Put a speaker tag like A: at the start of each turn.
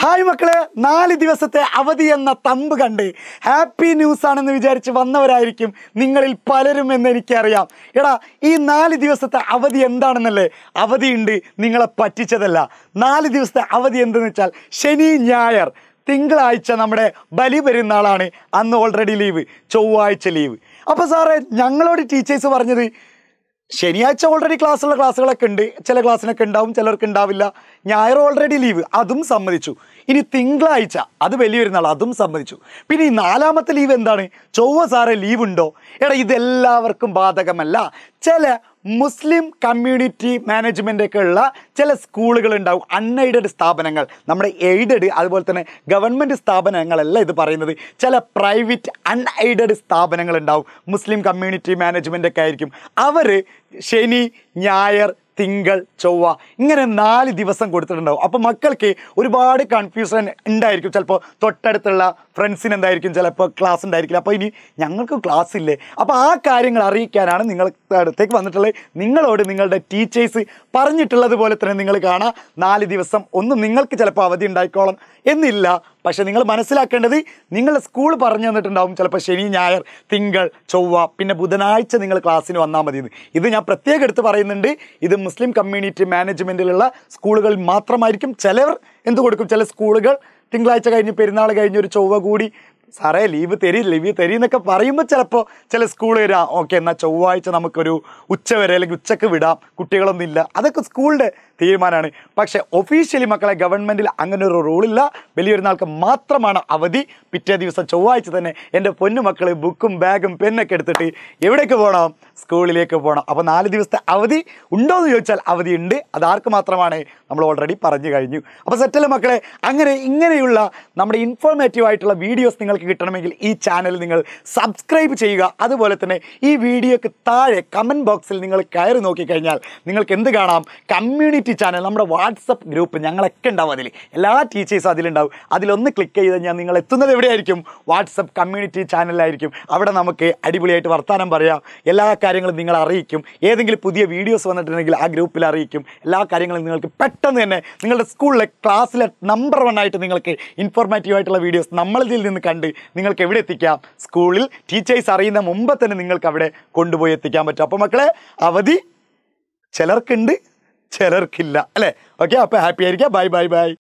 A: hi മക്കളെ നാല് ദിവസത്തെ അവധി എന്ന തമ്പ് കണ്ട് ഹാപ്പി ന്യൂസ് ആണെന്ന് വിചാരിച്ച് വന്നവരായിരിക്കും നിങ്ങളിൽ പലരും എന്ന് എനിക്കറിയാം എടാ ഈ നാല് ദിവസത്തെ അവധി എന്താണെന്നല്ലേ അവധിയുണ്ട് നിങ്ങളെ പറ്റിച്ചതല്ല നാല് ദിവസത്തെ അവധി എന്തെന്ന് വെച്ചാൽ ശനി ഞായർ തിങ്കളാഴ്ച നമ്മുടെ ബലി പെരുന്നാളാണ് അന്ന് ഓൾറെഡി ലീവ് ചൊവ്വാഴ്ച ലീവ് അപ്പോൾ സാറേ ഞങ്ങളോട് ടീച്ചേഴ്സ് പറഞ്ഞത് ശനിയാഴ്ച ഓൾറെഡി ക്ലാസ്സുള്ള ക്ലാസ്സുകളൊക്കെ ഉണ്ട് ചില ക്ലാസ്സിനൊക്കെ ഉണ്ടാവും ചിലർക്ക് ഉണ്ടാവില്ല ഞായർ ഓൾറെഡി ലീവ് അതും സമ്മതിച്ചു ഇനി തിങ്കളാഴ്ച അത് വലിയ പെരുന്നാൾ അതും സമ്മതിച്ചു പിന്നെ ഈ നാലാമത്തെ ലീവ് എന്താണ് ചൊവ്വ സാറേ ലീവ് ഉണ്ടോ എടാ ഇതെല്ലാവർക്കും ബാധകമല്ല ചില മുസ്ലിം കമ്മ്യൂണിറ്റി മാനേജ്മെൻ്റ് ഒക്കെ ഉള്ള ചില സ്കൂളുകൾ ഉണ്ടാവും അൺഎയ്ഡഡ് സ്ഥാപനങ്ങൾ നമ്മുടെ എയ്ഡഡ് അതുപോലെ തന്നെ ഗവൺമെൻറ് സ്ഥാപനങ്ങളല്ല ഇത് പറയുന്നത് ചില പ്രൈവറ്റ് അൺഎയ്ഡഡ് സ്ഥാപനങ്ങൾ ഉണ്ടാവും മുസ്ലിം കമ്മ്യൂണിറ്റി മാനേജ്മെൻ്റ് ഒക്കെ ആയിരിക്കും അവർ ശനി ഞായർ തിങ്കൾ ചൊവ്വ ഇങ്ങനെ നാല് ദിവസം കൊടുത്തിട്ടുണ്ടാവും അപ്പോൾ മക്കൾക്ക് ഒരുപാട് കൺഫ്യൂഷൻ ഉണ്ടായിരിക്കും ചിലപ്പോൾ തൊട്ടടുത്തുള്ള ഫ്രണ്ട്സിന് എന്തായിരിക്കും ചിലപ്പോൾ ക്ലാസ് ഉണ്ടായിരിക്കില്ല അപ്പോൾ ഇനി ഞങ്ങൾക്ക് ക്ലാസ് ഇല്ലേ അപ്പോൾ ആ കാര്യങ്ങൾ അറിയിക്കാനാണ് നിങ്ങളുടെ അടുത്തേക്ക് വന്നിട്ടുള്ളത് നിങ്ങളോട് നിങ്ങളുടെ ടീച്ചേഴ്സ് പറഞ്ഞിട്ടുള്ളത് പോലെ തന്നെ നിങ്ങൾ കാണാം നാല് ദിവസം ഒന്നും നിങ്ങൾക്ക് ചിലപ്പോൾ അവധി ഉണ്ടായിക്കോളാം എന്നില്ല പക്ഷെ നിങ്ങൾ മനസ്സിലാക്കേണ്ടത് നിങ്ങളുടെ സ്കൂൾ പറഞ്ഞു തന്നിട്ടുണ്ടാവും ചിലപ്പോൾ ശനി ഞായർ തിങ്കൾ ചൊവ്വ പിന്നെ ബുധനാഴ്ച നിങ്ങൾ ക്ലാസ്സിന് വന്നാൽ മതി ഇത് ഞാൻ പ്രത്യേകം എടുത്ത് പറയുന്നുണ്ട് ഇത് മുസ്ലിം കമ്മ്യൂണിറ്റി മാനേജ്മെൻറ്റിലുള്ള സ്കൂളുകൾ മാത്രമായിരിക്കും ചിലവർ എന്ത് കൊടുക്കും ചില സ്കൂളുകൾ തിങ്കളാഴ്ച കഴിഞ്ഞ് പെരുന്നാൾ കഴിഞ്ഞ് ഒരു ചൊവ്വ കൂടി സാറേ ലീവ് തരി ലീവ് തരി എന്നൊക്കെ പറയുമ്പോൾ ചിലപ്പോൾ ചില സ്കൂളുകാർ ഓക്കെ എന്നാൽ ചൊവ്വാഴ്ച നമുക്കൊരു ഉച്ചവരെ അല്ലെങ്കിൽ ഉച്ചക്ക് വിടാം കുട്ടികളൊന്നുമില്ല അതൊക്കെ സ്കൂളിൻ്റെ തീരുമാനമാണ് പക്ഷേ ഒഫീഷ്യലി മക്കളെ ഗവൺമെൻറ്റിൽ അങ്ങനെ ഒരു റൂളില്ല വലിയൊരുന്നാൾക്ക് മാത്രമാണ് അവധി പിറ്റേ ദിവസം ചൊവ്വാഴ്ച തന്നെ എൻ്റെ മക്കൾ ബുക്കും ബാഗും പെന്നൊക്കെ എടുത്തിട്ട് എവിടേക്ക് പോകണം സ്കൂളിലേക്ക് പോകണം അപ്പോൾ നാല് ദിവസത്തെ അവധി ഉണ്ടോ എന്ന് ചോദിച്ചാൽ അവധി ഉണ്ട് അത് ആർക്ക് മാത്രമാണ് നമ്മൾ ഓൾറെഡി പറഞ്ഞു കഴിഞ്ഞു അപ്പോൾ സെറ്റല്ല മക്കളെ അങ്ങനെ ഇങ്ങനെയുള്ള നമ്മുടെ ഇൻഫോർമേറ്റീവ് ആയിട്ടുള്ള വീഡിയോസ് നിങ്ങൾക്ക് കിട്ടണമെങ്കിൽ ഈ ചാനൽ നിങ്ങൾ സബ്സ്ക്രൈബ് ചെയ്യുക അതുപോലെ തന്നെ ഈ വീഡിയോക്ക് താഴെ കമൻറ്റ് ബോക്സിൽ നിങ്ങൾ കയറി നോക്കിക്കഴിഞ്ഞാൽ നിങ്ങൾക്ക് എന്ത് കാണാം കമ്മ്യൂണിറ്റി ചാനൽ നമ്മുടെ വാട്സപ്പ് ഗ്രൂപ്പ് ഞങ്ങളൊക്കെ ഉണ്ടാവും അതിൽ എല്ലാ ടീച്ചേഴ്സും അതിലുണ്ടാവും അതിലൊന്ന് ക്ലിക്ക് ചെയ്ത് ഞാൻ നിങ്ങൾ എത്തുന്നത് എവിടെയായിരിക്കും വാട്സപ്പ് കമ്മ്യൂണിറ്റി ചാനലിലായിരിക്കും അവിടെ നമുക്ക് അടിപൊളിയായിട്ട് വർത്തമാനം പറയാം എല്ലാ കാര്യങ്ങളും നിങ്ങൾ അറിയിക്കും ഏതെങ്കിലും പുതിയ വീഡിയോസ് വന്നിട്ടുണ്ടെങ്കിൽ ആ ഗ്രൂപ്പിൽ അറിയിക്കും എല്ലാ കാര്യങ്ങളും നിങ്ങൾക്ക് പെട്ടെന്ന് തന്നെ നിങ്ങളുടെ സ്കൂളിലെ ക്ലാസ്സിലെ നമ്പർ വൺ ആയിട്ട് നിങ്ങൾക്ക് ഇൻഫോർമേറ്റീവ് ആയിട്ടുള്ള വീഡിയോസ് നമ്മളിതിൽ നിന്ന് കണ്ട് ഉണ്ട് നിങ്ങൾക്ക് എവിടെ എത്തിക്കാം സ്കൂളിൽ ടീച്ചേഴ്സ് അറിയുന്ന മുമ്പ് തന്നെ നിങ്ങൾക്ക് അവിടെ കൊണ്ടുപോയി എത്തിക്കാൻ പറ്റും അപ്പോൾ മക്കളെ അവധി ചിലർക്കുണ്ട് ചിലർക്കില്ല അല്ലേ ഓക്കെ അപ്പോൾ ഹാപ്പി ആയിരിക്കുക ബൈ ബൈ ബൈ